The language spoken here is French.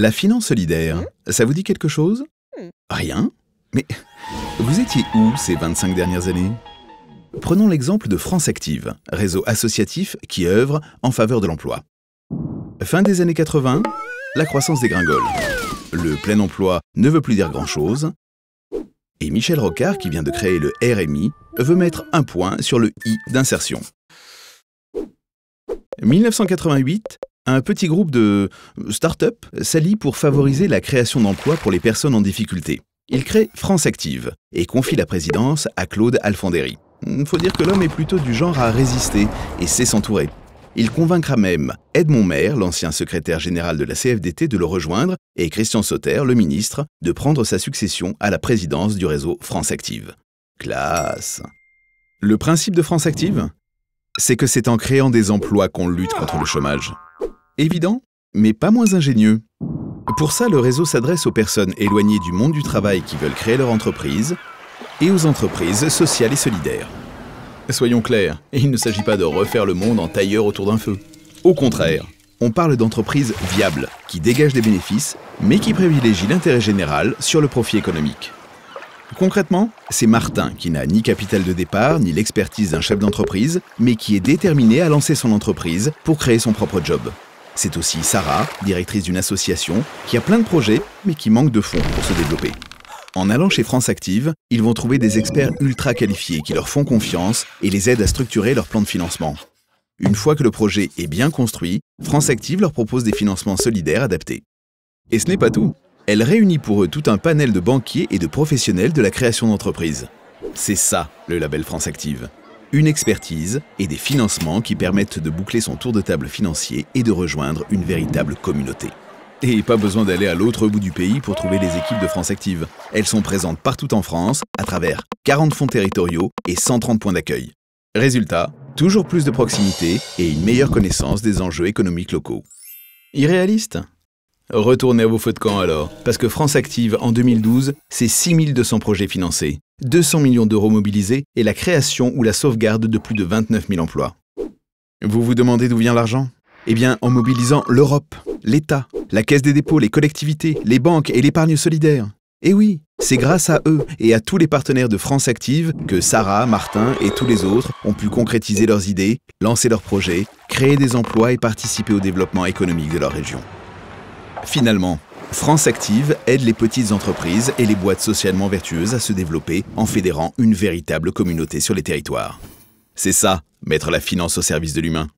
La finance solidaire, mmh. ça vous dit quelque chose mmh. Rien Mais vous étiez où ces 25 dernières années Prenons l'exemple de France Active, réseau associatif qui œuvre en faveur de l'emploi. Fin des années 80, la croissance dégringole. Le plein emploi ne veut plus dire grand-chose. Et Michel Rocard, qui vient de créer le RMI, veut mettre un point sur le I d'insertion. 1988, un petit groupe de start-up s'allie pour favoriser la création d'emplois pour les personnes en difficulté. Il crée France Active et confie la présidence à Claude Alfandéry. Faut dire que l'homme est plutôt du genre à résister et sait s'entourer. Il convaincra même Edmond Maire, l'ancien secrétaire général de la CFDT, de le rejoindre et Christian Sauter, le ministre, de prendre sa succession à la présidence du réseau France Active. Classe Le principe de France Active C'est que c'est en créant des emplois qu'on lutte contre le chômage. Évident, mais pas moins ingénieux. Pour ça, le réseau s'adresse aux personnes éloignées du monde du travail qui veulent créer leur entreprise et aux entreprises sociales et solidaires. Soyons clairs, il ne s'agit pas de refaire le monde en tailleur autour d'un feu. Au contraire, on parle d'entreprises viables, qui dégagent des bénéfices, mais qui privilégient l'intérêt général sur le profit économique. Concrètement, c'est Martin qui n'a ni capital de départ, ni l'expertise d'un chef d'entreprise, mais qui est déterminé à lancer son entreprise pour créer son propre job. C'est aussi Sarah, directrice d'une association, qui a plein de projets, mais qui manque de fonds pour se développer. En allant chez France Active, ils vont trouver des experts ultra qualifiés qui leur font confiance et les aident à structurer leur plan de financement. Une fois que le projet est bien construit, France Active leur propose des financements solidaires adaptés. Et ce n'est pas tout. Elle réunit pour eux tout un panel de banquiers et de professionnels de la création d'entreprises. C'est ça, le label France Active une expertise et des financements qui permettent de boucler son tour de table financier et de rejoindre une véritable communauté. Et pas besoin d'aller à l'autre bout du pays pour trouver les équipes de France Active. Elles sont présentes partout en France, à travers 40 fonds territoriaux et 130 points d'accueil. Résultat, toujours plus de proximité et une meilleure connaissance des enjeux économiques locaux. Irréaliste Retournez à vos feux de camp alors, parce que France Active, en 2012, c'est 6200 projets financés. 200 millions d'euros mobilisés et la création ou la sauvegarde de plus de 29 000 emplois. Vous vous demandez d'où vient l'argent Eh bien, en mobilisant l'Europe, l'État, la Caisse des dépôts, les collectivités, les banques et l'épargne solidaire. Eh oui, c'est grâce à eux et à tous les partenaires de France Active que Sarah, Martin et tous les autres ont pu concrétiser leurs idées, lancer leurs projets, créer des emplois et participer au développement économique de leur région. Finalement, France Active aide les petites entreprises et les boîtes socialement vertueuses à se développer en fédérant une véritable communauté sur les territoires. C'est ça, mettre la finance au service de l'humain.